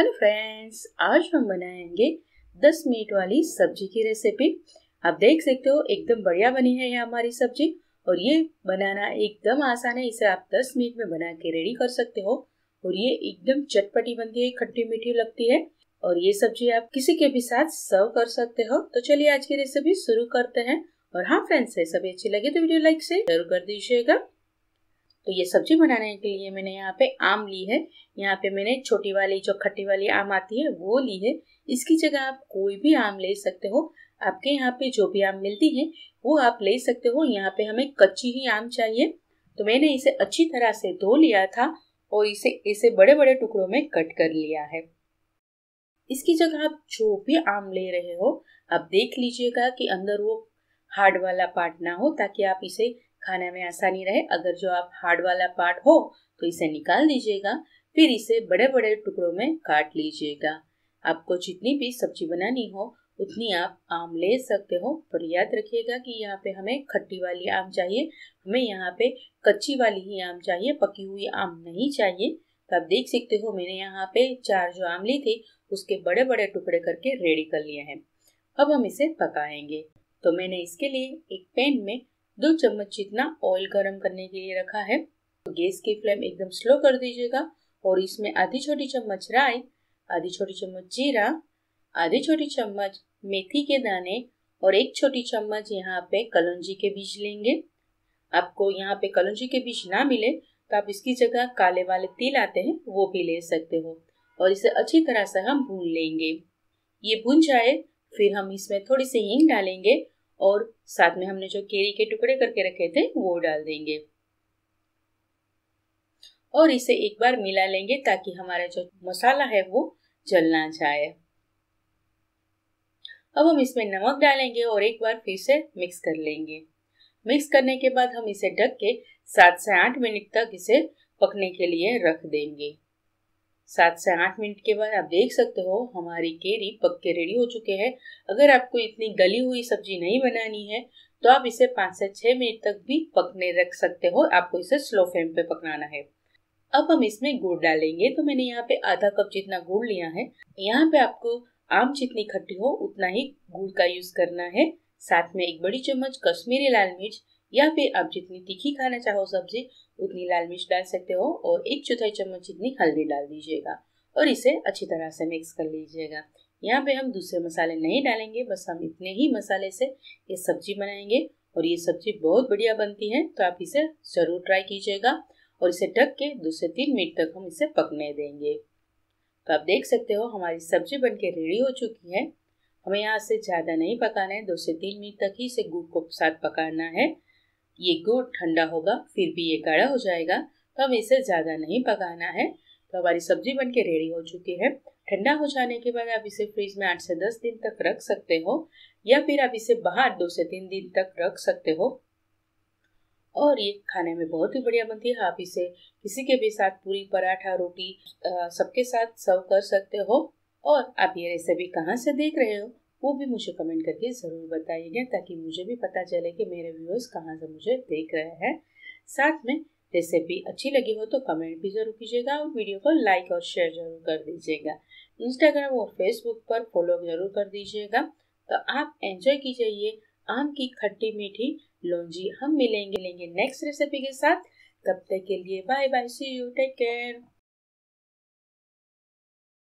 hello friends आज हम बनाएंगे 10 मिनट वाली सब्जी की रेसिपी आप देख सकते हो एकदम बढ़िया बनी है यह हमारी सब्जी और ये बनाना एकदम आसान है इसे आप 10 मिनट में बना के रेडी कर सकते हो और ये एकदम चटपटी बनती है खट्टी मीठी लगती है और ये सब्जी आप किसी के भी साथ सर्व कर सकते हो तो चलिए आज की रेसिपी शुरू करते हैं और हाँ फ्रेंड्स सभी अच्छी लगी तो वीडियो लाइक से जरूर कर दीजिएगा तो ये सब्जी बनाने के लिए मैंने यहाँ पे आम ली है यहाँ पे मैंने छोटी वाली जो खट्टी वाली आम आती है वो ली है इसकी जगह आप कोई भी आम ले सकते हो आपके यहाँ पे जो भी आम मिलती है वो आप ले सकते हो यहाँ पे हमें कच्ची ही आम चाहिए तो मैंने इसे अच्छी तरह से धो लिया था और इसे इसे बड़े बड़े टुकड़ों में कट कर लिया है इसकी जगह आप जो भी आम ले रहे हो आप देख लीजिएगा कि अंदर वो हार्ड वाला पार्ट ना हो ताकि आप इसे खाने में आसानी रहे अगर जो आप हार्ड वाला पार्ट हो तो इसे निकाल दीजिएगा फिर इसे बड़े बड़े टुकड़ों में काट लीजिएगा आपको जितनी भी सब्जी बनानी हो उतनी आप आम ले सकते हो पर याद रखिएगा कि यहाँ पे हमें खट्टी वाली आम चाहिए हमें यहाँ पे कच्ची वाली ही आम चाहिए पकी हुई आम नहीं चाहिए तो आप देख सकते हो मैंने यहाँ पे चार जो आम ली थी उसके बड़े बड़े टुकड़े करके रेडी कर लिए हैं अब हम इसे पकाएंगे तो मैंने इसके लिए एक पैन में दो चम्मच जितना ऑयल गरम करने के लिए रखा है तो गैस की फ्लेम एकदम स्लो कर दीजिएगा और इसमें आधी छोटी चम्मच राई आधी छोटी चम्मच जीरा आधी छोटी चम्मच मेथी के दाने और एक छोटी चम्मच यहाँ पे कलौजी के बीज लेंगे आपको यहाँ पे कलौजी के बीज ना मिले तो आप इसकी जगह काले वाले तिल आते हैं वो भी ले सकते हो और इसे अच्छी तरह से हम भून लेंगे ये भून जाए फिर हम इसमें थोड़ी सी हिंग डालेंगे और साथ में हमने जो केरी के टुकड़े करके रखे थे वो डाल देंगे और इसे एक बार मिला लेंगे ताकि हमारा जो मसाला है वो जल ना जाए अब हम इसमें नमक डालेंगे और एक बार फिर से मिक्स कर लेंगे मिक्स करने के बाद हम इसे ढक के सात से आठ मिनट तक इसे पकने के लिए रख देंगे सात से आठ मिनट के बाद आप देख सकते हो हमारी केरी पक के रेडी हो चुके हैं अगर आपको इतनी गली हुई सब्जी नहीं बनानी है तो आप इसे पाँच से छः मिनट तक भी पकने रख सकते हो आपको इसे स्लो फ्लेम पे पकनाना है अब हम इसमें गुड़ डालेंगे तो मैंने यहाँ पे आधा कप जितना गुड़ लिया है यहाँ पे आपको आम जितनी खट्टी हो उतना ही गुड़ का यूज़ करना है साथ में एक बड़ी चम्मच कश्मीरी लाल मिर्च या फिर आप जितनी तीखी खाना चाहो सब्जी उतनी लाल मिर्च डाल सकते हो और एक चौथाई चम्मच जितनी हल्दी डाल दीजिएगा और इसे अच्छी तरह से मिक्स कर लीजिएगा यहाँ पे हम दूसरे मसाले नहीं डालेंगे बस हम इतने ही मसाले से ये सब्जी बनाएंगे और ये सब्जी बहुत बढ़िया बनती है तो आप इसे ज़रूर ट्राई कीजिएगा और इसे ढक के दो से तीन मिनट तक हम इसे पकने देंगे तो आप देख सकते हो हमारी सब्जी बन के रेडी हो चुकी है हमें यहाँ से ज़्यादा नहीं पकाना है दो से तीन मिनट तक ही इसे गुड़ को साथ पकाना है ये गुड़ ठंडा होगा फिर भी ये गाढ़ा हो जाएगा तो हमें इसे ज़्यादा नहीं पकाना है तो हमारी सब्जी बन के रेडी हो चुकी है ठंडा हो जाने के बाद आप इसे फ्रिज में आठ से दस दिन तक रख सकते हो या फिर आप इसे बाहर दो से तीन दिन तक रख सकते हो और ये खाने में बहुत ही बढ़िया बनती है आप इसे किसी के भी साथ पूरी पराठा रोटी सबके साथ सर्व कर सकते हो और आप ये रेसिपी कहाँ से देख रहे हो वो भी मुझे कमेंट करके ज़रूर बताइएगा ताकि मुझे भी पता चले कि मेरे व्यूअर्स कहाँ से मुझे देख रहे हैं साथ में रेसिपी अच्छी लगी हो तो कमेंट भी ज़रूर कीजिएगा और वीडियो को लाइक और शेयर ज़रूर कर दीजिएगा इंस्टाग्राम और फेसबुक पर फॉलो ज़रूर कर दीजिएगा तो आप एंजॉय कीजिए आम की खट्टी मीठी लोंजी हम मिलेंगे लेंगे नेक्स्ट रेसिपी के साथ तब तक के लिए bye bye see you take care